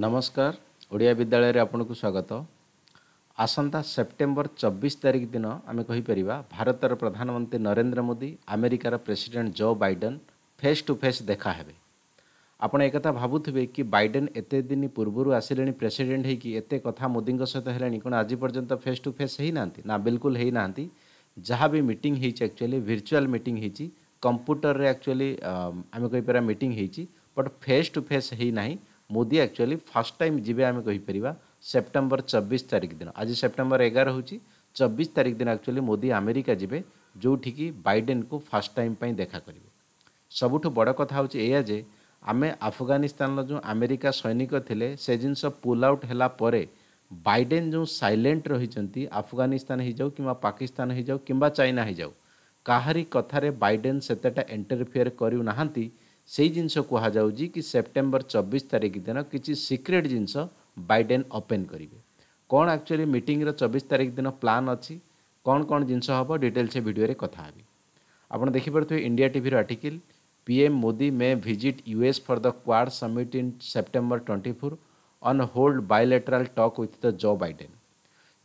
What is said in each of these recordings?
नमस्कार ओडिया विद्यालय आपण को स्वागत आसंता सेप्टेम्बर चबीस तारिख दिन आम कहीपर भारत प्रधानमंत्री नरेंद्र मोदी आमेरिकार प्रेसिडेंट जो बैडेन फेस टू फेस देखा है आपड़ एक भावुवे कि बैडेन एत दिन पूर्व आसिले प्रेसीडेट होते कथ मोदी सहित है कौन आज पर्यटन फेस टू फेस होना ना बिल्कुल होना जहाँ भी मीट होचुअली भिर्चुआल मीट हो कंप्यूटर में आकचुअली आम कहीपर मीट हो बट फेस टू फेस होना ମୋଦି ଆକ୍ଚୁଆଲି ଫାର୍ଷ୍ଟ ଟାଇମ୍ ଯିବେ ଆମେ କହିପାରିବା ସେପ୍ଟେମ୍ବର ଚବିଶ ତାରିଖ ଦିନ ଆଜି ସେପ୍ଟେମ୍ବର ଏଗାର ହେଉଛି ଚବିଶ ତାରିଖ ଦିନ ଆକ୍ଚୁଆଲି ମୋଦି ଆମେରିକା ଯିବେ ଯେଉଁଠିକି ବାଇଡେନ୍କୁ ଫାର୍ଷ୍ଟ ଟାଇମ୍ ପାଇଁ ଦେଖା କରିବେ ସବୁଠୁ ବଡ଼ କଥା ହେଉଛି ଏଇଆ ଯେ ଆମେ ଆଫଗାନିସ୍ତାନର ଯେଉଁ ଆମେରିକା ସୈନିକ ଥିଲେ ସେ ଜିନିଷ ପୁଲ୍ ଆଉଟ୍ ହେଲା ପରେ ବାଇଡେନ୍ ଯେଉଁ ସାଇଲେଣ୍ଟ ରହିଛନ୍ତି ଆଫଗାନିସ୍ତାନ ହେଇଯାଉ କିମ୍ବା ପାକିସ୍ତାନ ହୋଇଯାଉ କିମ୍ବା ଚାଇନା ହେଇଯାଉ କାହାରି କଥାରେ ବାଇଡେନ୍ ସେତେଟା ଇଣ୍ଟରଫିଅର୍ କରୁନାହାନ୍ତି से ही जिनस कहूँ कि सेप्टेम्बर चबीस तारिख दिन किसी सिक्रेट जिनस बैडेन ओपेन करेंगे कौन आकचुअली मीटर चबीस तारिख दिन प्लां अच्छी कौन कौन जिन हम डिटेल से भिडियो कथी आप देखिपे इंडिया टीर article PM Modi may visit US for the Quad summit in September twenty four and hold bilateral talk with जो बैडेन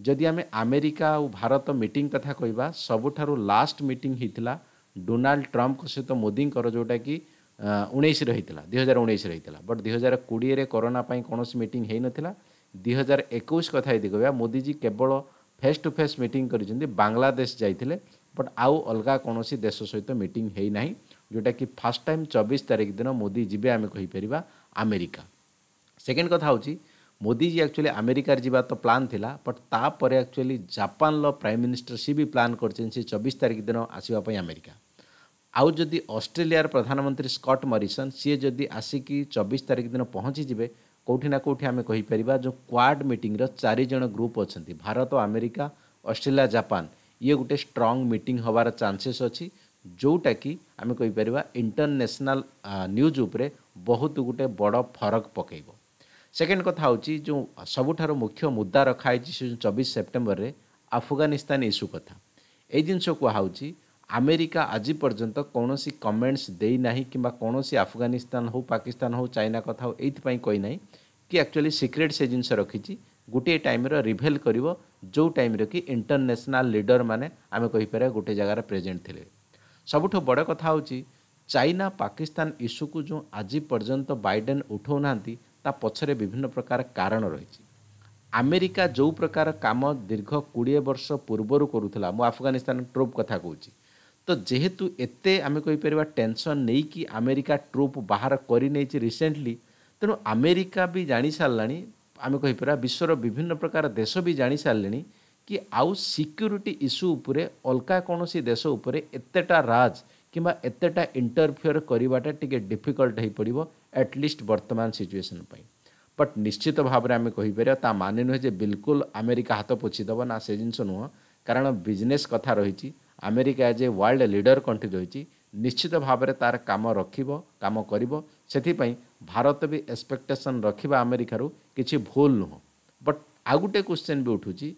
जदि आम आमेरिका और भारत मीट कथा कह सबुठ लास्ट मीट होता डोनाल्ड ट्रंप सहित मोदी जोटा कि ଉଣେଇଶରେ ହୋଇଥିଲା ଦୁଇ ହଜାର ଉଣେଇଶରେ ହୋଇଥିଲା ବଟ୍ ଦୁଇ ହଜାର କୋଡ଼ିଏରେ କରୋନା ପାଇଁ କୌଣସି ମିଟିଂ ହୋଇନଥିଲା ଦୁଇ ହଜାର ଏକୋଇଶ କଥା ଯଦି କହିବା ମୋଦିଜୀ କେବଳ ଫେସ୍ ଟୁ ଫେସ୍ ମିଟିଂ କରିଛନ୍ତି ବାଂଲାଦେଶ ଯାଇଥିଲେ ବଟ୍ ଆଉ ଅଲଗା କୌଣସି ଦେଶ ସହିତ ମିଟିଂ ହୋଇନାହିଁ ଯେଉଁଟାକି ଫାର୍ଷ୍ଟ ଟାଇମ୍ ଚବିଶ ତାରିଖ ଦିନ ମୋଦି ଯିବେ ଆମେ କହିପାରିବା ଆମେରିକା ସେକେଣ୍ଡ କଥା ହେଉଛି ମୋଦିଜୀ ଆକ୍ଚୁଆଲି ଆମେରିକାର ଯିବା ତ ପ୍ଲାନ୍ ଥିଲା ବଟ୍ ତାପରେ ଆକ୍ଚୁଆଲି ଜାପାନର ପ୍ରାଇମ୍ ମିନିଷ୍ଟର ସିଏ ବି ପ୍ଲାନ୍ କରିଛନ୍ତି ସେ ଚବିଶ ତାରିଖ ଦିନ ଆସିବା ପାଇଁ ଆମେରିକା ଆଉ ଯଦି ଅଷ୍ଟ୍ରେଲିଆର ପ୍ରଧାନମନ୍ତ୍ରୀ ସ୍କଟ୍ ମରିସନ୍ ସିଏ ଯଦି ଆସିକି ଚବିଶ ତାରିଖ ଦିନ ପହଞ୍ଚିଯିବେ କେଉଁଠି ନା କେଉଁଠି ଆମେ କହିପାରିବା ଯେଉଁ କ୍ୱାଡ୍ ମିଟିଂର ଚାରିଜଣ ଗ୍ରୁପ୍ ଅଛନ୍ତି ଭାରତ ଆମେରିକା ଅଷ୍ଟ୍ରେଲିଆ ଜାପାନ ଇଏ ଗୋଟେ ଷ୍ଟ୍ରଙ୍ଗ ମିଟିଂ ହେବାର ଚାନ୍ସେସ୍ ଅଛି ଯେଉଁଟାକି ଆମେ କହିପାରିବା ଇଣ୍ଟରନ୍ୟାସନାଲ୍ ନ୍ୟୁଜ୍ ଉପରେ ବହୁତ ଗୋଟେ ବଡ଼ ଫରକ ପକାଇବ ସେକେଣ୍ଡ କଥା ହେଉଛି ଯେଉଁ ସବୁଠାରୁ ମୁଖ୍ୟ ମୁଦ୍ଦା ରଖାହେଇଛି ସେ ଚବିଶ ସେପ୍ଟେମ୍ବରରେ ଆଫଗାନିସ୍ତାନ ଇସ୍ୟୁ କଥା ଏଇ ଜିନିଷ କୁହାହେଉଛି ଆମେରିକା ଆଜି ପର୍ଯ୍ୟନ୍ତ କୌଣସି କମେଣ୍ଟସ୍ ଦେଇନାହିଁ କିମ୍ବା କୌଣସି ଆଫଗାନିସ୍ତାନ ହେଉ ପାକିସ୍ତାନ ହେଉ ଚାଇନା କଥା ହେଉ ଏଇଥିପାଇଁ କହିନାହିଁ କି ଆକ୍ଚୁଆଲି ସିକ୍ରେଟ୍ ସେ ଜିନିଷ ରଖିଛି ଗୋଟିଏ ଟାଇମ୍ର ରିଭେଲ୍ କରିବ ଯେଉଁ ଟାଇମ୍ରେ କି ଇଣ୍ଟରନ୍ୟାସନାଲ୍ ଲିଡ଼ରମାନେ ଆମେ କହିପାରିବା ଗୋଟିଏ ଜାଗାରେ ପ୍ରେଜେଣ୍ଟ ଥିଲେ ସବୁଠୁ ବଡ଼ କଥା ହେଉଛି ଚାଇନା ପାକିସ୍ତାନ ଇସ୍ୟୁକୁ ଯେଉଁ ଆଜି ପର୍ଯ୍ୟନ୍ତ ବାଇଡେନ୍ ଉଠାଉନାହାନ୍ତି ତା ପଛରେ ବିଭିନ୍ନ ପ୍ରକାର କାରଣ ରହିଛି ଆମେରିକା ଯେଉଁ ପ୍ରକାର କାମ ଦୀର୍ଘ କୋଡ଼ିଏ ବର୍ଷ ପୂର୍ବରୁ କରୁଥିଲା ମୁଁ ଆଫଗାନିସ୍ତାନ ଟ୍ରୋପ୍ କଥା କହୁଛି ତ ଯେହେତୁ ଏତେ ଆମେ କହିପାରିବା ଟେନସନ୍ ନେଇକି ଆମେରିକା ଟ୍ରୁପ୍ ବାହାର କରିନେଇଛି ରିସେଣ୍ଟଲି ତେଣୁ ଆମେରିକା ବି ଜାଣିସାରିଲାଣି ଆମେ କହିପାରିବା ବିଶ୍ୱର ବିଭିନ୍ନ ପ୍ରକାର ଦେଶ ବି ଜାଣିସାରିଲେଣି କି ଆଉ ସିକ୍ୟୁରିଟି ଇସ୍ୟୁ ଉପରେ ଅଲଗା କୌଣସି ଦେଶ ଉପରେ ଏତେଟା ରାଜ କିମ୍ବା ଏତେଟା ଇଣ୍ଟରଫିୟର କରିବାଟା ଟିକିଏ ଡିଫିକଲ୍ଟ ହୋଇପଡ଼ିବ ଆଟ୍ଲିଷ୍ଟ ବର୍ତ୍ତମାନ ସିଚୁଏସନ୍ ପାଇଁ ବଟ୍ ନିଶ୍ଚିତ ଭାବରେ ଆମେ କହିପାରିବା ତା ମାନେ ନୁହେଁ ଯେ ବିଲକୁଲ ଆମେରିକା ହାତ ପୋଛିଦେବ ନା ସେ ଜିନିଷ ନୁହଁ କାରଣ ବିଜନେସ୍ କଥା ରହିଛି America as a world leader country ରହିଛି ନିଶ୍ଚିତ ଭାବରେ ତା'ର କାମ ରଖିବ କାମ କରିବ ସେଥିପାଇଁ ଭାରତ ବି ଏକ୍ସପେକ୍ଟେସନ୍ ରଖିବା ଆମେରିକାରୁ କିଛି ଭୁଲ ନୁହଁ ବଟ୍ ଆଉ ଗୋଟେ କ୍ୱେଶ୍ଚନ୍ ବି ଉଠୁଛି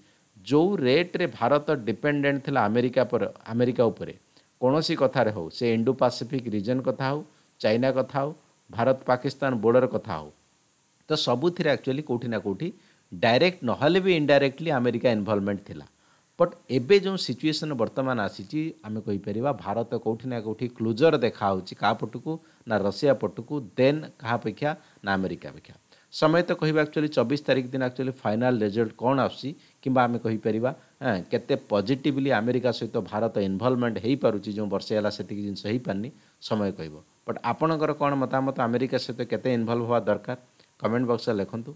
ଯେଉଁ ରେଟ୍ରେ ଭାରତ ଡିପେଣ୍ଡେଣ୍ଟ ଥିଲା ଆମେରିକା ପରେ ଆମେରିକା ଉପରେ କୌଣସି କଥାରେ ହେଉ ସେ ଇଣ୍ଡୋ ପାସିଫିକ୍ ରିଜନ୍ କଥା ହେଉ ଚାଇନା କଥା ହେଉ ଭାରତ ପାକିସ୍ତାନ ବୋର୍ଡ଼ର କଥା ହେଉ ତ ସବୁଥିରେ ଆକ୍ଚୁଆଲି କେଉଁଠି ନା କେଉଁଠି ଡାଇରେକ୍ଟ ନହେଲେ ବି ଇନଡାଇରେକ୍ଟଲି ଆମେରିକା ଇନଭଲ୍ଭମେଣ୍ଟ ଥିଲା बट एबे जो सिचुएशन वर्तमान आसी आम कहीपर भारत कौटिना कौटी क्लोजर देखा क्या पटक ना रशिया पटक देन कापेक्षा ना आमेरिका अपेक्षा समय तो कह एक्चुअली चबीस तारीख दिन एक्चुअली फाइनाल रिजल्ट कौन आसी किंबा आम कहीपर हाँ, के पजिटिवली आमेरिका सहित तो भारत इनभल्वमेंट हो पार्चे जो वर्षे सेक जिन पारे समय कह बट आपणकर कौन मतामत आमेरिका सहित तो केनभल्व हवा दरकार कमेंट बक्स में लिखुद